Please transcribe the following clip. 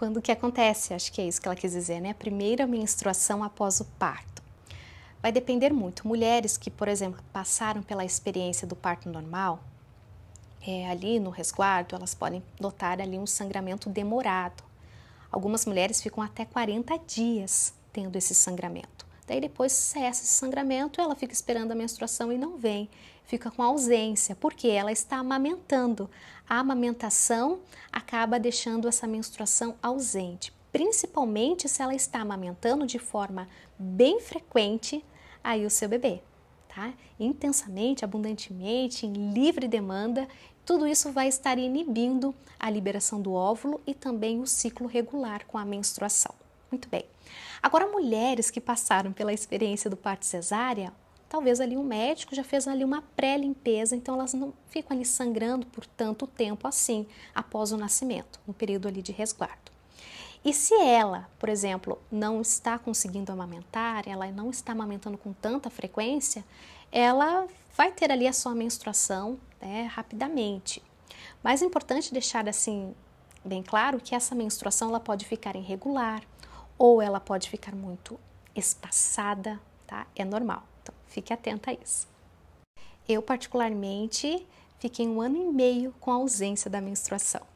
quando que acontece, acho que é isso que ela quis dizer, né? A primeira menstruação após o parto. Vai depender muito. Mulheres que, por exemplo, passaram pela experiência do parto normal, é, ali no resguardo, elas podem notar ali um sangramento demorado. Algumas mulheres ficam até 40 dias tendo esse sangramento. Daí depois cessa esse sangramento, ela fica esperando a menstruação e não vem, fica com ausência, porque ela está amamentando. A amamentação acaba deixando essa menstruação ausente, principalmente se ela está amamentando de forma bem frequente aí o seu bebê. Tá? Intensamente, abundantemente, em livre demanda, tudo isso vai estar inibindo a liberação do óvulo e também o ciclo regular com a menstruação. Muito bem. Agora, mulheres que passaram pela experiência do parto cesárea, talvez ali um médico já fez ali uma pré-limpeza, então elas não ficam ali sangrando por tanto tempo assim após o nascimento, um período ali de resguardo. E se ela, por exemplo, não está conseguindo amamentar, ela não está amamentando com tanta frequência, ela vai ter ali a sua menstruação né, rapidamente. Mas é importante deixar assim bem claro que essa menstruação ela pode ficar irregular, ou ela pode ficar muito espaçada, tá? É normal. Então, fique atenta a isso. Eu, particularmente, fiquei um ano e meio com a ausência da menstruação.